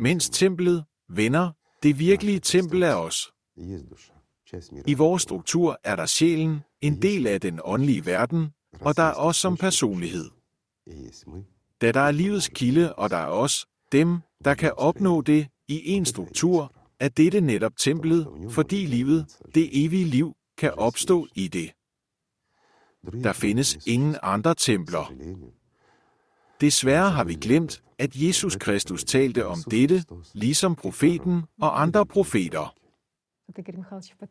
Mens templet, venner, det virkelige tempel er os. I vores struktur er der sjælen, en del af den åndelige verden, og der er os som personlighed. Da der er livets kilde, og der er os, dem, der kan opnå det, i en struktur, er dette netop templet, fordi livet, det evige liv, kan opstå i det. Der findes ingen andre templer. Desværre har vi glemt, at Jesus Kristus talte om dette, ligesom profeten og andre profeter.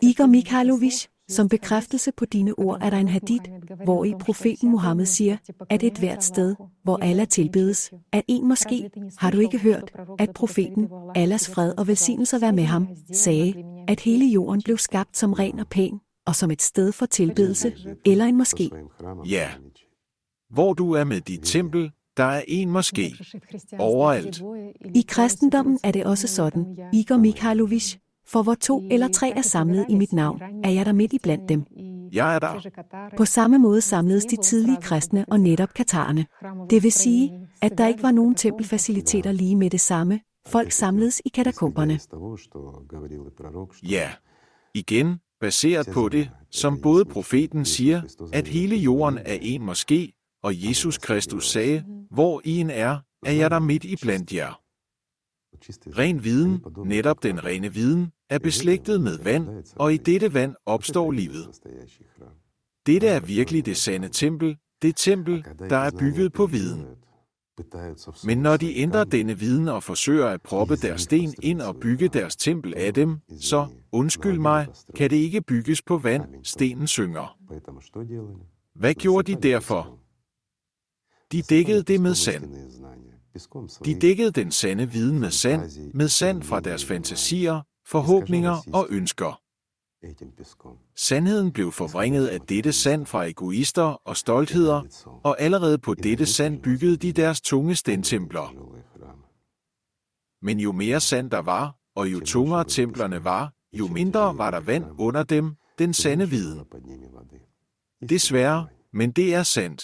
Igor Mikhailovich, som bekræftelse på dine ord er der en hadith, hvor i profeten Muhammed siger, at et hvert sted, hvor Allah tilbedes, at en måske, har du ikke hørt, at profeten, Allahs fred og velsignelser være med ham, sagde, at hele jorden blev skabt som ren og pæn, og som et sted for tilbedelse, eller en måske. Ja. Hvor du er med dit tempel, der er en moské overalt. I kristendommen er det også sådan, Igor Mikhailovich, for hvor to eller tre er samlet i mit navn, er jeg der midt i blandt dem. Jeg er der. På samme måde samledes de tidlige kristne og netop katarerne. Det vil sige, at der ikke var nogen tempelfaciliteter lige med det samme. Folk samledes i katakomberne. Ja, igen baseret på det, som både profeten siger, at hele jorden er en moské, og Jesus Kristus sagde, hvor I en er, er jeg der midt i blandt jer. Ren viden, netop den rene viden, er beslægtet med vand, og i dette vand opstår livet. Dette er virkelig det sande tempel, det tempel, der er bygget på viden. Men når de ændrer denne viden og forsøger at proppe deres sten ind og bygge deres tempel af dem, så, undskyld mig, kan det ikke bygges på vand, stenen synger. Hvad gjorde de derfor? De dækkede det med sand. De dækkede den sande viden med sand, med sand fra deres fantasier, forhåbninger og ønsker. Sandheden blev forvrænget af dette sand fra egoister og stoltheder, og allerede på dette sand byggede de deres tunge stentempler. Men jo mere sand der var, og jo tungere templerne var, jo mindre var der vand under dem, den sande viden. Desværre, men det er sandt.